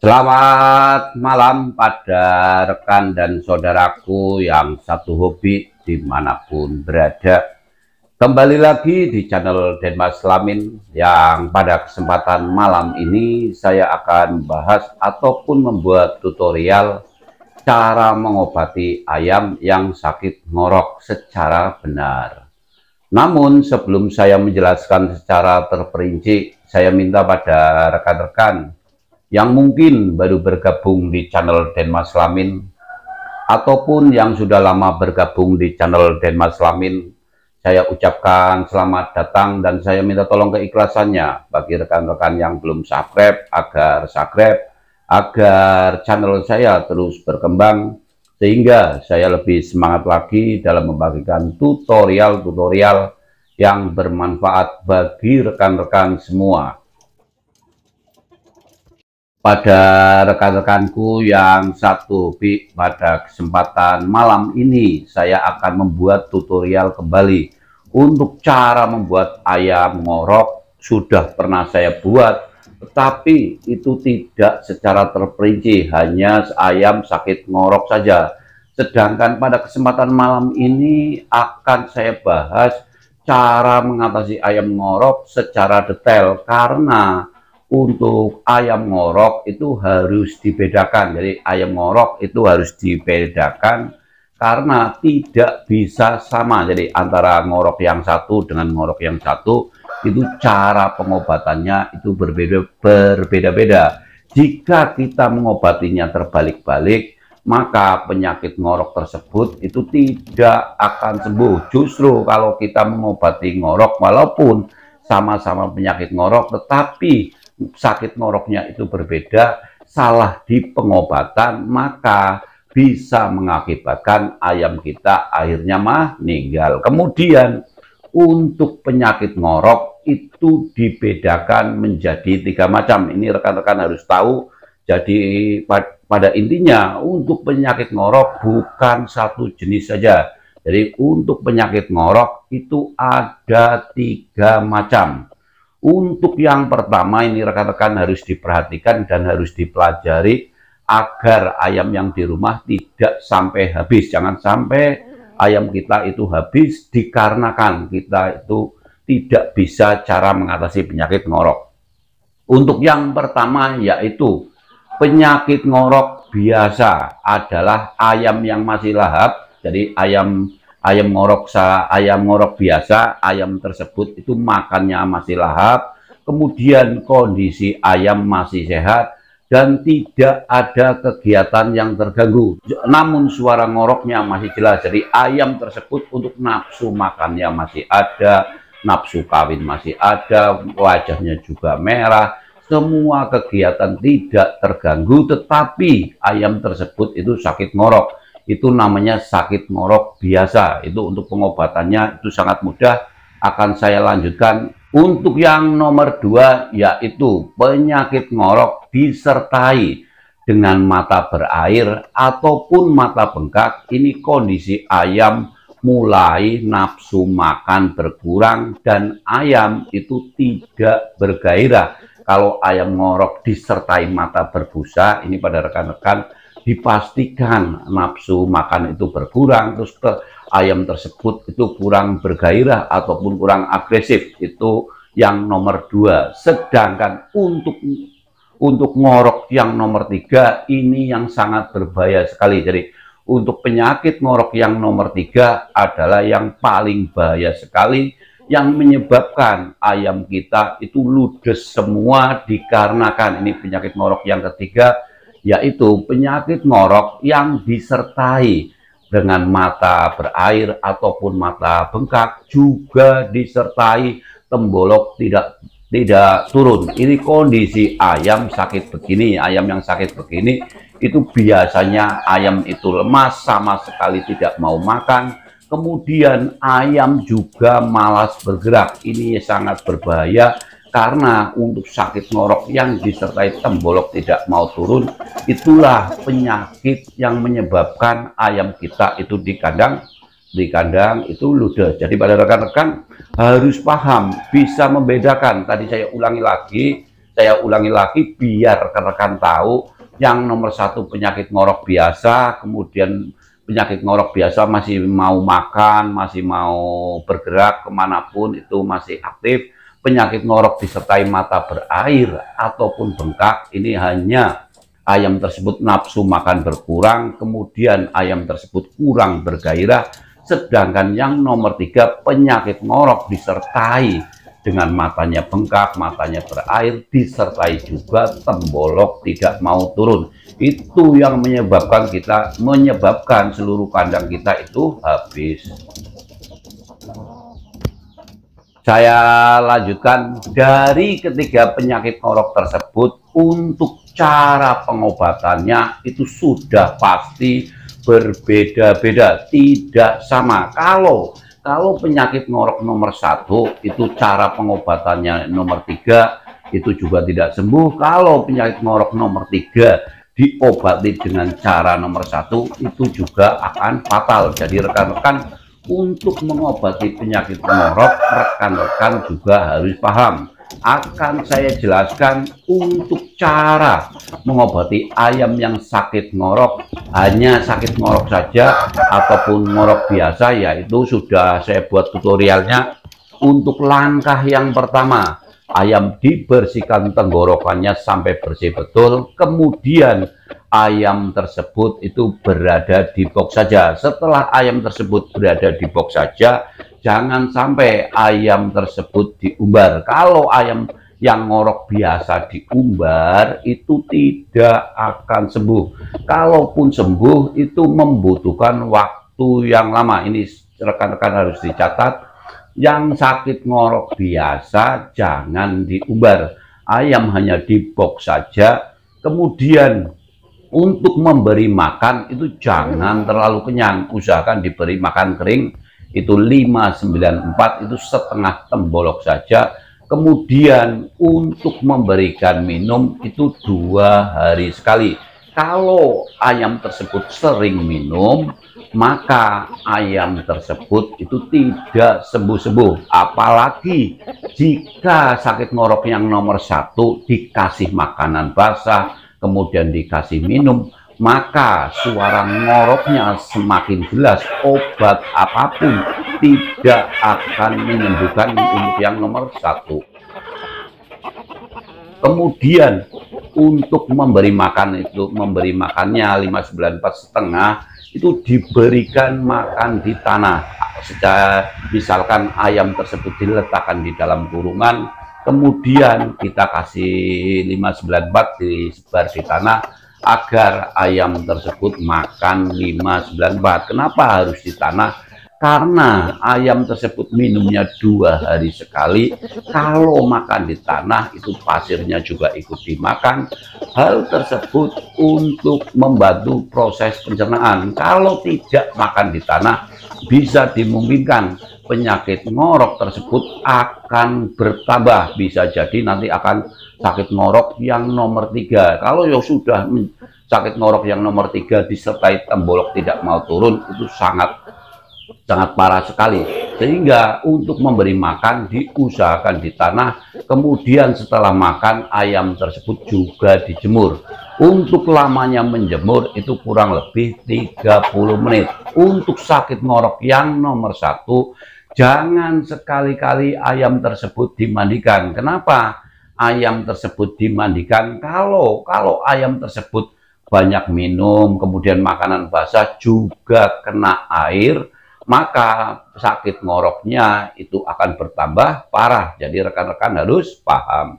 Selamat malam pada rekan dan saudaraku yang satu hobi dimanapun berada. Kembali lagi di channel Denmas Lamin yang pada kesempatan malam ini saya akan bahas ataupun membuat tutorial cara mengobati ayam yang sakit ngorok secara benar. Namun sebelum saya menjelaskan secara terperinci, saya minta pada rekan-rekan yang mungkin baru bergabung di channel Denmas Lamin ataupun yang sudah lama bergabung di channel Denmas Lamin saya ucapkan selamat datang dan saya minta tolong keikhlasannya bagi rekan-rekan yang belum subscribe agar subscribe agar channel saya terus berkembang sehingga saya lebih semangat lagi dalam membagikan tutorial-tutorial yang bermanfaat bagi rekan-rekan semua pada rekan-rekanku yang satu hobi pada kesempatan malam ini saya akan membuat tutorial kembali untuk cara membuat ayam ngorok sudah pernah saya buat tetapi itu tidak secara terperinci hanya ayam sakit ngorok saja sedangkan pada kesempatan malam ini akan saya bahas cara mengatasi ayam ngorok secara detail karena untuk ayam ngorok itu harus dibedakan. Jadi ayam ngorok itu harus dibedakan karena tidak bisa sama. Jadi antara ngorok yang satu dengan ngorok yang satu itu cara pengobatannya itu berbeda beda Jika kita mengobatinya terbalik-balik, maka penyakit ngorok tersebut itu tidak akan sembuh. Justru kalau kita mengobati ngorok walaupun sama-sama penyakit ngorok tetapi sakit ngoroknya itu berbeda, salah di pengobatan, maka bisa mengakibatkan ayam kita akhirnya mah meninggal. Kemudian untuk penyakit ngorok itu dibedakan menjadi tiga macam. Ini rekan-rekan harus tahu. Jadi pada intinya untuk penyakit ngorok bukan satu jenis saja. Jadi untuk penyakit ngorok itu ada tiga macam. Untuk yang pertama ini rekan-rekan harus diperhatikan dan harus dipelajari agar ayam yang di rumah tidak sampai habis. Jangan sampai ayam kita itu habis dikarenakan kita itu tidak bisa cara mengatasi penyakit ngorok. Untuk yang pertama yaitu penyakit ngorok biasa adalah ayam yang masih lahap, jadi ayam ayam ngorok sa ayam ngorok biasa ayam tersebut itu makannya masih lahap kemudian kondisi ayam masih sehat dan tidak ada kegiatan yang terganggu namun suara ngoroknya masih jelas jadi ayam tersebut untuk nafsu makannya masih ada nafsu kawin masih ada wajahnya juga merah semua kegiatan tidak terganggu tetapi ayam tersebut itu sakit ngorok itu namanya sakit ngorok biasa. Itu untuk pengobatannya itu sangat mudah. Akan saya lanjutkan untuk yang nomor dua yaitu penyakit ngorok disertai dengan mata berair ataupun mata bengkak. Ini kondisi ayam mulai nafsu makan berkurang dan ayam itu tidak bergairah. Kalau ayam ngorok disertai mata berbusa, ini pada rekan-rekan dipastikan nafsu makan itu berkurang terus ke ayam tersebut itu kurang bergairah ataupun kurang agresif itu yang nomor dua sedangkan untuk untuk ngorok yang nomor tiga ini yang sangat berbahaya sekali jadi untuk penyakit ngorok yang nomor tiga adalah yang paling bahaya sekali yang menyebabkan ayam kita itu ludes semua dikarenakan ini penyakit ngorok yang ketiga yaitu penyakit ngorok yang disertai dengan mata berair ataupun mata bengkak juga disertai tembolok tidak tidak turun. Ini kondisi ayam sakit begini, ayam yang sakit begini itu biasanya ayam itu lemas sama sekali tidak mau makan. Kemudian ayam juga malas bergerak. Ini sangat berbahaya karena untuk sakit ngorok yang disertai tembolok tidak mau turun, itulah penyakit yang menyebabkan ayam kita itu di kandang di kandang itu ludes. Jadi pada rekan-rekan harus paham, bisa membedakan. Tadi saya ulangi lagi, saya ulangi lagi biar rekan-rekan tahu yang nomor satu penyakit ngorok biasa, kemudian penyakit ngorok biasa masih mau makan, masih mau bergerak kemanapun itu masih aktif penyakit ngorok disertai mata berair ataupun bengkak ini hanya ayam tersebut nafsu makan berkurang, kemudian ayam tersebut kurang bergairah, sedangkan yang nomor tiga penyakit ngorok disertai dengan matanya bengkak, matanya berair, disertai juga tembolok tidak mau turun. Itu yang menyebabkan kita, menyebabkan seluruh kandang kita itu habis saya lanjutkan dari ketiga penyakit ngorok tersebut untuk cara pengobatannya itu sudah pasti berbeda-beda tidak sama kalau kalau penyakit ngorok nomor satu itu cara pengobatannya nomor tiga itu juga tidak sembuh kalau penyakit ngorok nomor tiga diobati dengan cara nomor satu itu juga akan fatal jadi rekan-rekan untuk mengobati penyakit tenggorok rekan-rekan juga harus paham. Akan saya jelaskan untuk cara mengobati ayam yang sakit ngorok, hanya sakit ngorok saja ataupun ngorok biasa, yaitu sudah saya buat tutorialnya. Untuk langkah yang pertama, ayam dibersihkan tenggorokannya sampai bersih betul, kemudian ayam tersebut itu berada di box saja. Setelah ayam tersebut berada di box saja, jangan sampai ayam tersebut diumbar. Kalau ayam yang ngorok biasa diumbar itu tidak akan sembuh. Kalaupun sembuh itu membutuhkan waktu yang lama. Ini rekan-rekan harus dicatat. Yang sakit ngorok biasa jangan diumbar. Ayam hanya di box saja. Kemudian untuk memberi makan itu jangan terlalu kenyang usahakan diberi makan kering itu 594 itu setengah tembolok saja kemudian untuk memberikan minum itu dua hari sekali kalau ayam tersebut sering minum maka ayam tersebut itu tidak sembuh-sembuh apalagi jika sakit ngorok yang nomor satu dikasih makanan basah kemudian dikasih minum, maka suara ngoroknya semakin jelas. Obat apapun tidak akan menyembuhkan untuk yang nomor satu. Kemudian untuk memberi makan itu memberi makannya 594 setengah itu diberikan makan di tanah. Sudah misalkan ayam tersebut diletakkan di dalam kurungan kemudian kita kasih 594 disebar di di tanah agar ayam tersebut makan bat. kenapa harus di tanah karena ayam tersebut minumnya dua hari sekali kalau makan di tanah itu pasirnya juga ikut dimakan hal tersebut untuk membantu proses pencernaan kalau tidak makan di tanah bisa dimungkinkan penyakit ngorok tersebut akan bertambah bisa jadi nanti akan sakit ngorok yang nomor tiga kalau yang sudah sakit ngorok yang nomor tiga disertai tembolok tidak mau turun itu sangat sangat parah sekali sehingga untuk memberi makan diusahakan di tanah kemudian setelah makan ayam tersebut juga dijemur untuk lamanya menjemur itu kurang lebih 30 menit untuk sakit ngorok yang nomor satu Jangan sekali-kali ayam tersebut dimandikan. Kenapa? Ayam tersebut dimandikan kalau kalau ayam tersebut banyak minum, kemudian makanan basah juga kena air, maka sakit ngoroknya itu akan bertambah parah. Jadi rekan-rekan harus paham.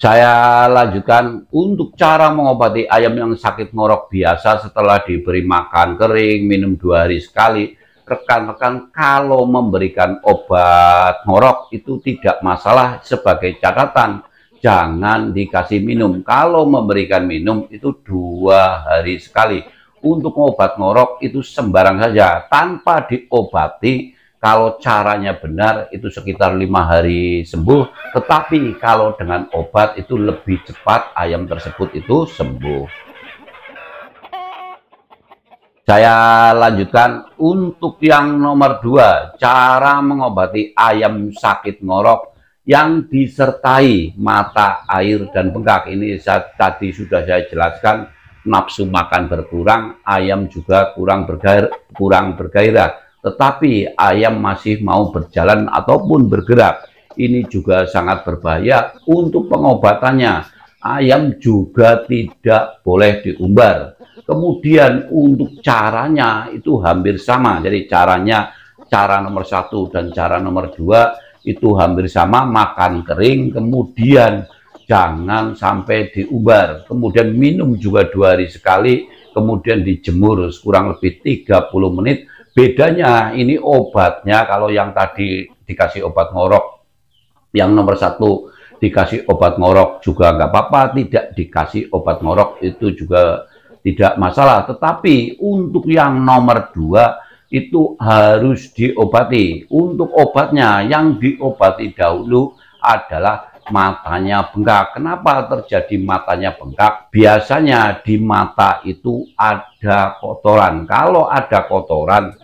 Saya lanjutkan untuk cara mengobati ayam yang sakit ngorok biasa setelah diberi makan kering, minum dua hari sekali rekan-rekan kalau memberikan obat ngorok itu tidak masalah sebagai catatan jangan dikasih minum kalau memberikan minum itu dua hari sekali untuk obat ngorok itu sembarang saja tanpa diobati kalau caranya benar itu sekitar lima hari sembuh tetapi kalau dengan obat itu lebih cepat ayam tersebut itu sembuh saya lanjutkan untuk yang nomor dua, cara mengobati ayam sakit ngorok yang disertai mata air dan bengkak. Ini saya, tadi sudah saya jelaskan, nafsu makan berkurang, ayam juga kurang, bergairah, kurang bergairah. Tetapi ayam masih mau berjalan ataupun bergerak. Ini juga sangat berbahaya untuk pengobatannya. Ayam juga tidak boleh diumbar Kemudian untuk caranya itu hampir sama. Jadi caranya cara nomor satu dan cara nomor dua itu hampir sama makan kering kemudian jangan sampai diubar kemudian minum juga dua hari sekali kemudian dijemur kurang lebih 30 menit bedanya ini obatnya kalau yang tadi dikasih obat ngorok yang nomor satu dikasih obat ngorok juga nggak apa-apa tidak dikasih obat ngorok itu juga tidak masalah. Tetapi untuk yang nomor dua itu harus diobati. Untuk obatnya yang diobati dahulu adalah matanya bengkak. Kenapa terjadi matanya bengkak? Biasanya di mata itu ada kotoran. Kalau ada kotoran,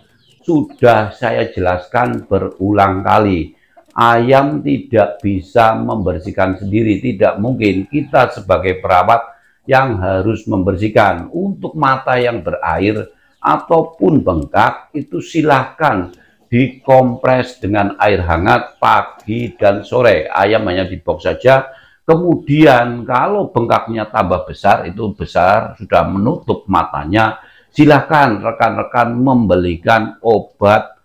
sudah saya jelaskan berulang kali. Ayam tidak bisa membersihkan sendiri, tidak mungkin. Kita sebagai perawat yang harus membersihkan. Untuk mata yang berair ataupun bengkak itu silahkan dikompres dengan air hangat pagi dan sore. Ayam hanya di box saja. Kemudian kalau bengkaknya tambah besar, itu besar, sudah menutup matanya, silahkan rekan-rekan membelikan obat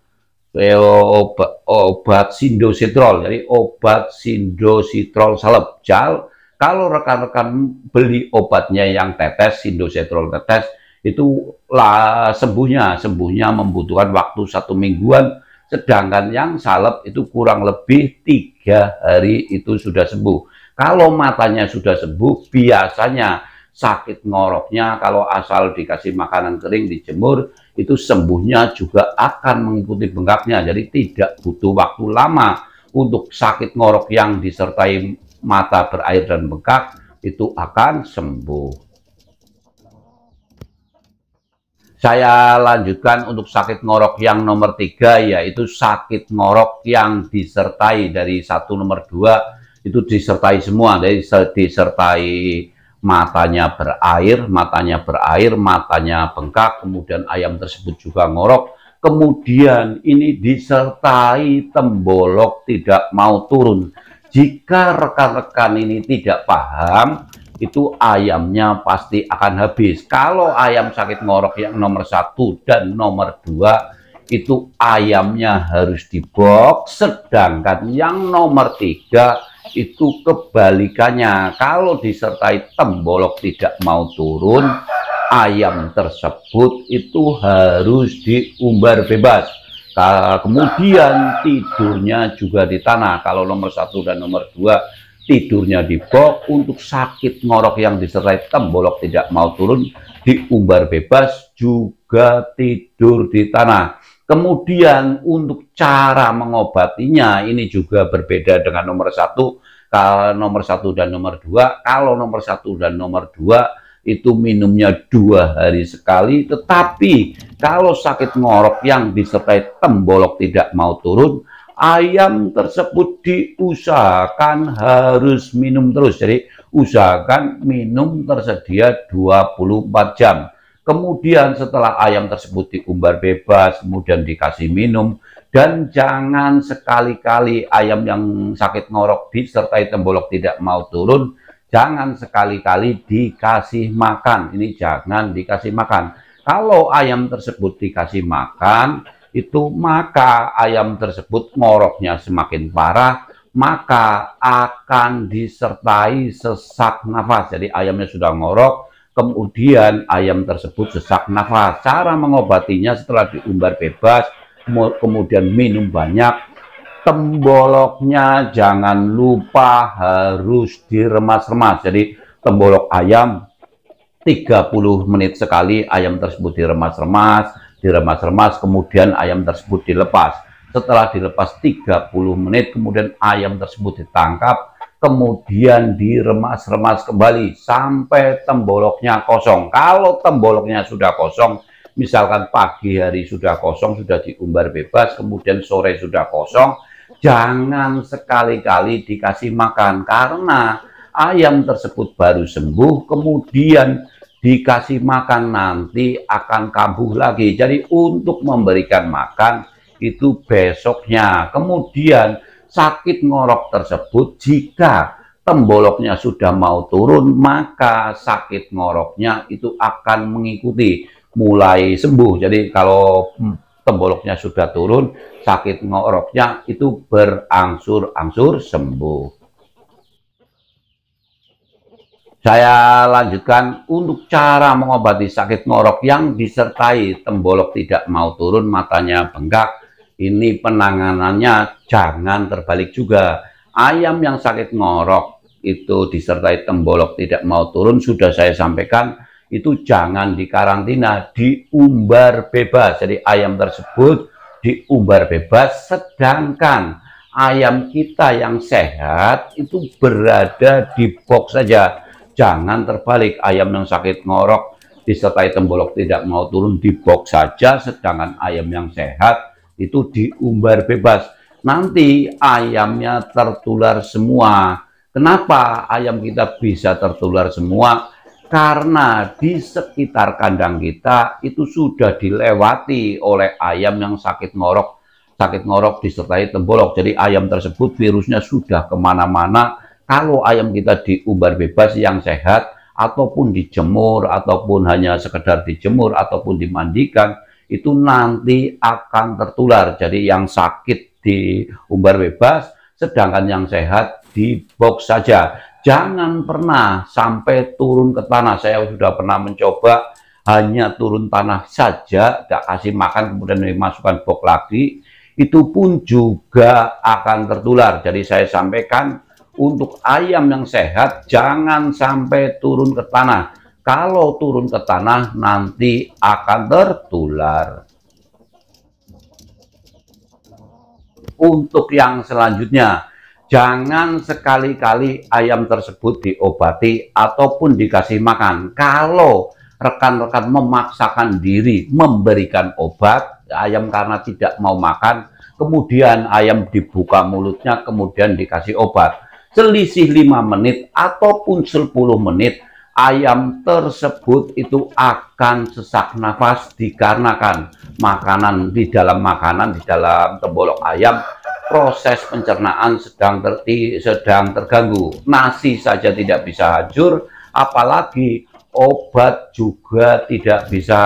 eh, obat, obat sindositrol, jadi obat sindositrol salep. Jal, kalau rekan-rekan beli obatnya yang tetes, Indosetrol tetes, itu lah sembuhnya, sembuhnya membutuhkan waktu satu mingguan, sedangkan yang salep itu kurang lebih tiga hari itu sudah sembuh. Kalau matanya sudah sembuh, biasanya sakit ngoroknya kalau asal dikasih makanan kering dijemur itu sembuhnya juga akan mengikuti bengkaknya jadi tidak butuh waktu lama untuk sakit ngorok yang disertai mata berair dan bengkak itu akan sembuh. Saya lanjutkan untuk sakit ngorok yang nomor tiga yaitu sakit ngorok yang disertai dari satu nomor dua itu disertai semua dari disertai matanya berair, matanya berair, matanya bengkak, kemudian ayam tersebut juga ngorok, kemudian ini disertai tembolok tidak mau turun. Jika rekan-rekan ini tidak paham, itu ayamnya pasti akan habis. Kalau ayam sakit ngorok yang nomor satu dan nomor dua, itu ayamnya harus di sedangkan yang nomor tiga itu kebalikannya. Kalau disertai tembolok tidak mau turun, ayam tersebut itu harus diumbar bebas. Nah, kemudian tidurnya juga di tanah. Kalau nomor satu dan nomor dua tidurnya di box. Untuk sakit ngorok yang disertai tembolok tidak mau turun diumbar bebas juga tidur di tanah. Kemudian untuk cara mengobatinya ini juga berbeda dengan nomor satu. Kalau nomor satu dan nomor dua, kalau nomor satu dan nomor dua itu minumnya dua hari sekali. Tetapi kalau sakit ngorok yang disertai tembolok tidak mau turun, ayam tersebut diusahakan harus minum terus. Jadi usahakan minum tersedia 24 jam. Kemudian setelah ayam tersebut diumbar bebas, kemudian dikasih minum, dan jangan sekali-kali ayam yang sakit ngorok disertai tembolok tidak mau turun, jangan sekali-kali dikasih makan. Ini jangan dikasih makan. Kalau ayam tersebut dikasih makan, itu maka ayam tersebut ngoroknya semakin parah, maka akan disertai sesak nafas. Jadi ayamnya sudah ngorok, kemudian ayam tersebut sesak nafas. Cara mengobatinya setelah diumbar bebas, kemudian minum banyak, temboloknya jangan lupa harus diremas-remas. Jadi tembolok ayam 30 menit sekali ayam tersebut diremas-remas, diremas-remas kemudian ayam tersebut dilepas. Setelah dilepas 30 menit kemudian ayam tersebut ditangkap, kemudian diremas-remas kembali sampai temboloknya kosong. Kalau temboloknya sudah kosong, misalkan pagi hari sudah kosong, sudah diumbar bebas, kemudian sore sudah kosong, jangan sekali-kali dikasih makan karena ayam tersebut baru sembuh kemudian dikasih makan nanti akan kambuh lagi jadi untuk memberikan makan itu besoknya kemudian sakit ngorok tersebut jika temboloknya sudah mau turun maka sakit ngoroknya itu akan mengikuti mulai sembuh jadi kalau hmm temboloknya sudah turun, sakit ngoroknya itu berangsur-angsur sembuh. Saya lanjutkan untuk cara mengobati sakit ngorok yang disertai tembolok tidak mau turun, matanya bengkak. Ini penanganannya jangan terbalik juga. Ayam yang sakit ngorok itu disertai tembolok tidak mau turun sudah saya sampaikan itu jangan dikarantina, diumbar bebas. Jadi ayam tersebut diumbar bebas, sedangkan ayam kita yang sehat itu berada di box saja. Jangan terbalik, ayam yang sakit ngorok disertai tembolok tidak mau turun di box saja, sedangkan ayam yang sehat itu diumbar bebas. Nanti ayamnya tertular semua. Kenapa ayam kita bisa tertular semua? Karena di sekitar kandang kita itu sudah dilewati oleh ayam yang sakit ngorok. Sakit ngorok disertai tembolok. Jadi ayam tersebut virusnya sudah kemana-mana. Kalau ayam kita diubar bebas yang sehat, ataupun dijemur, ataupun hanya sekedar dijemur, ataupun dimandikan, itu nanti akan tertular. Jadi yang sakit diumbar bebas, sedangkan yang sehat di box saja jangan pernah sampai turun ke tanah. Saya sudah pernah mencoba hanya turun tanah saja, tidak kasih makan kemudian dimasukkan box lagi, itu pun juga akan tertular. Jadi saya sampaikan untuk ayam yang sehat jangan sampai turun ke tanah. Kalau turun ke tanah nanti akan tertular. Untuk yang selanjutnya, jangan sekali-kali ayam tersebut diobati ataupun dikasih makan. Kalau rekan-rekan memaksakan diri memberikan obat, ayam karena tidak mau makan, kemudian ayam dibuka mulutnya, kemudian dikasih obat. Selisih 5 menit ataupun 10 menit, ayam tersebut itu akan sesak nafas dikarenakan makanan di dalam makanan di dalam tembolok ayam proses pencernaan sedang ter sedang terganggu. Nasi saja tidak bisa hancur, apalagi obat juga tidak bisa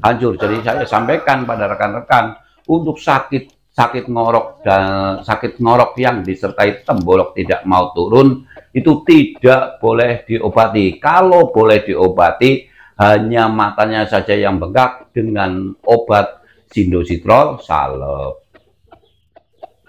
hancur. Jadi saya sampaikan pada rekan-rekan untuk sakit sakit ngorok dan sakit ngorok yang disertai tembolok tidak mau turun itu tidak boleh diobati. Kalau boleh diobati hanya matanya saja yang bengkak dengan obat sindositrol salep.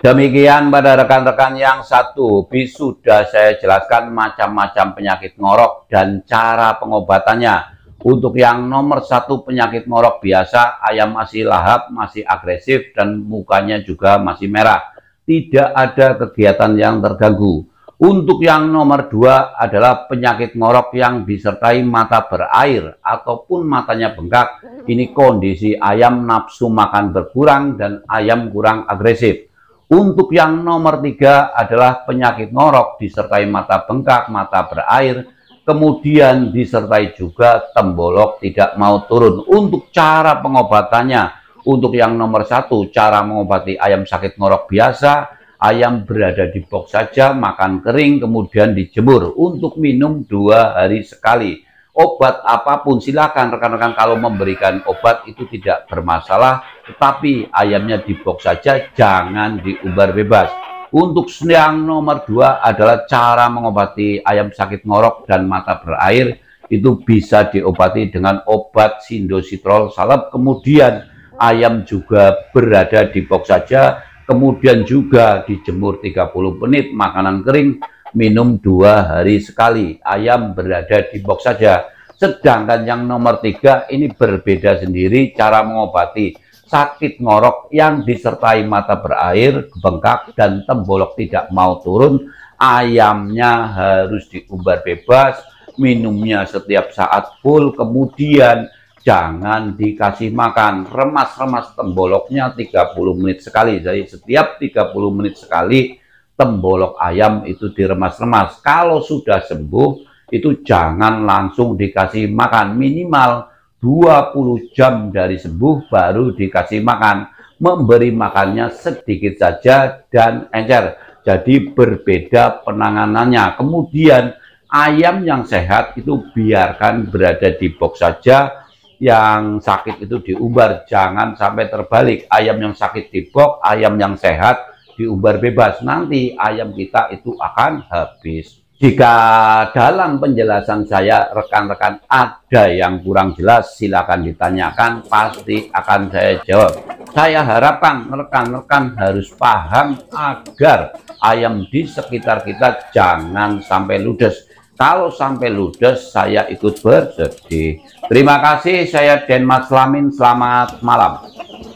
Demikian pada rekan-rekan yang satu, sudah saya jelaskan macam-macam penyakit ngorok dan cara pengobatannya. Untuk yang nomor satu penyakit ngorok biasa, ayam masih lahap, masih agresif, dan mukanya juga masih merah. Tidak ada kegiatan yang terganggu. Untuk yang nomor dua adalah penyakit ngorok yang disertai mata berair ataupun matanya bengkak. Ini kondisi ayam nafsu makan berkurang dan ayam kurang agresif. Untuk yang nomor tiga adalah penyakit ngorok disertai mata bengkak, mata berair, kemudian disertai juga tembolok tidak mau turun. Untuk cara pengobatannya, untuk yang nomor satu, cara mengobati ayam sakit ngorok biasa, ayam berada di box saja, makan kering, kemudian dijemur untuk minum dua hari sekali obat apapun silakan rekan-rekan kalau memberikan obat itu tidak bermasalah tetapi ayamnya di box saja jangan diumbar bebas untuk yang nomor dua adalah cara mengobati ayam sakit ngorok dan mata berair itu bisa diobati dengan obat sindositrol salep kemudian ayam juga berada di box saja kemudian juga dijemur 30 menit makanan kering minum dua hari sekali. Ayam berada di box saja. Sedangkan yang nomor tiga ini berbeda sendiri cara mengobati sakit ngorok yang disertai mata berair, bengkak, dan tembolok tidak mau turun. Ayamnya harus diumbar bebas, minumnya setiap saat full, kemudian jangan dikasih makan. Remas-remas temboloknya 30 menit sekali. Jadi setiap 30 menit sekali tembolok ayam itu diremas-remas. Kalau sudah sembuh, itu jangan langsung dikasih makan. Minimal 20 jam dari sembuh baru dikasih makan. Memberi makannya sedikit saja dan encer. Jadi berbeda penanganannya. Kemudian ayam yang sehat itu biarkan berada di box saja yang sakit itu diumbar jangan sampai terbalik ayam yang sakit di box ayam yang sehat diumbar bebas, nanti ayam kita itu akan habis. Jika dalam penjelasan saya rekan-rekan ada yang kurang jelas silakan ditanyakan pasti akan saya jawab. Saya harapkan rekan-rekan harus paham agar ayam di sekitar kita jangan sampai ludes. Kalau sampai ludes saya ikut bersedih. Terima kasih saya Denmas Lamin selamat malam.